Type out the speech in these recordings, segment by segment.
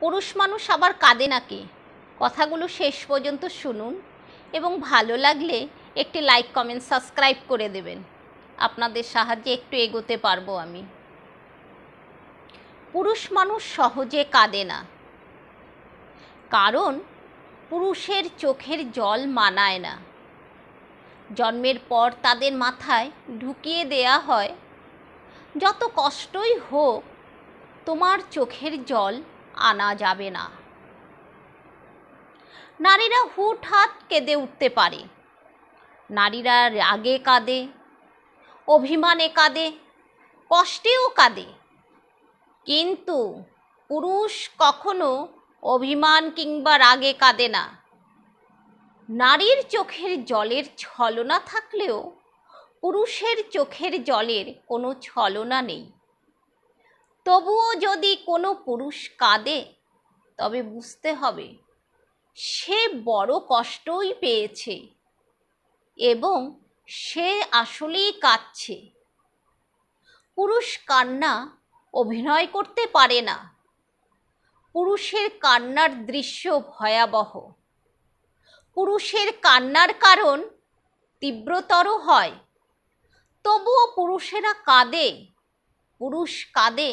পুরুষ মানুষ আবার কাঁদে নাকি কথাগুলো শেষ পর্যন্ত শুনুন এবং ভালো লাগলে একটি লাইক কমেন্ট সাবস্ক্রাইব করে দেবেন আপনাদের সাহায্যে একটু এগোতে পারবো আমি পুরুষ মানুষ সহজে কাঁদে না কারণ পুরুষের চোখের জল মানায় না জন্মের পর তাদের মাথায় ঢুকিয়ে দেয়া হয় যত কষ্টই হোক তোমার চোখের জল আনা যাবে না নারীরা হাত কেঁদে উঠতে পারে নারীরা রাগে কাঁদে অভিমানে কাঁদে কষ্টেও কাঁদে কিন্তু পুরুষ কখনো অভিমান কিংবা রাগে কাঁদে না নারীর চোখের জলের ছলনা থাকলেও পুরুষের চোখের জলের কোনো ছলনা নেই তবুও যদি কোনো পুরুষ কাঁদে তবে বুঝতে হবে সে বড় কষ্টই পেয়েছে এবং সে আসলেই কাঁদছে পুরুষ কান্না অভিনয় করতে পারে না পুরুষের কান্নার দৃশ্য ভয়াবহ পুরুষের কান্নার কারণ তীব্রতর হয় তবুও পুরুষেরা কাঁদে পুরুষ কাঁদে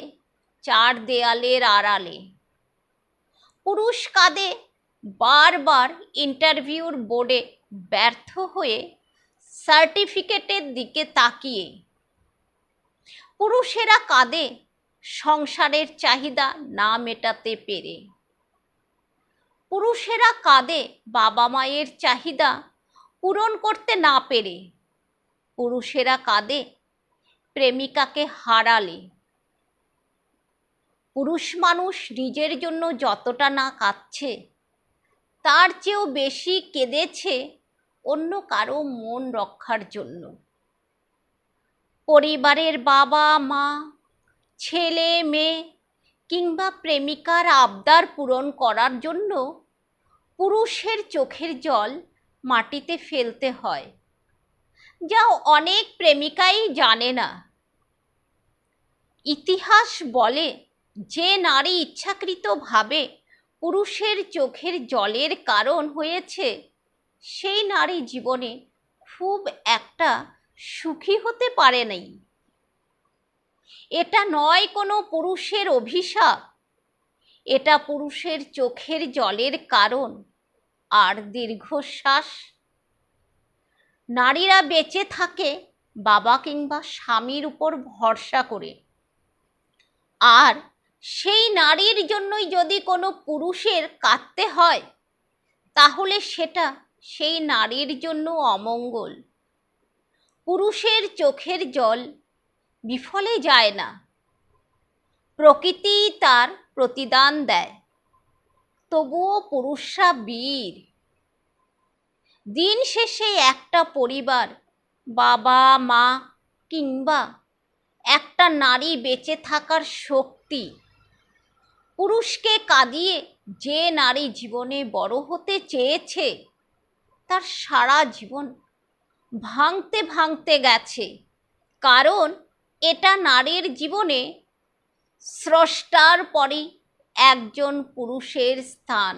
চার দেয়ালের আড়ালে পুরুষ কাঁদে বারবার ইন্টারভিউর বোর্ডে ব্যর্থ হয়ে সার্টিফিকেটের দিকে তাকিয়ে পুরুষেরা কাঁদে সংসারের চাহিদা না মেটাতে পেরে পুরুষেরা কাঁদে বাবা মায়ের চাহিদা পূরণ করতে না পেরে পুরুষেরা কাঁদে প্রেমিকাকে হারালে পুরুষ মানুষ নিজের জন্য যতটা না কাঁদছে তার চেয়েও বেশি কেঁদেছে অন্য কারো মন রক্ষার জন্য পরিবারের বাবা মা ছেলে মেয়ে কিংবা প্রেমিকার আবদার পূরণ করার জন্য পুরুষের চোখের জল মাটিতে ফেলতে হয় যা অনেক প্রেমিকাই জানে না ইতিহাস বলে যে নারী ইচ্ছাকৃতভাবে পুরুষের চোখের জলের কারণ হয়েছে সেই নারী জীবনে খুব একটা সুখী হতে পারে নাই এটা নয় কোনো পুরুষের অভিশাপ এটা পুরুষের চোখের জলের কারণ আর দীর্ঘশ্বাস নারীরা বেঁচে থাকে বাবা কিংবা স্বামীর উপর ভরসা করে আর সেই নারীর জন্যই যদি কোনো পুরুষের কাঁদতে হয় তাহলে সেটা সেই নারীর জন্য অমঙ্গল পুরুষের চোখের জল বিফলে যায় না প্রকৃতি তার প্রতিদান দেয় তবুও পুরুষরা বীর দিন শেষে একটা পরিবার বাবা মা কিংবা একটা নারী বেঁচে থাকার শক্তি পুরুষকে কাঁদিয়ে যে নারী জীবনে বড় হতে চেয়েছে তার সারা জীবন ভাঙতে ভাঙতে গেছে কারণ এটা নারীর জীবনে স্রষ্টার পরই একজন পুরুষের স্থান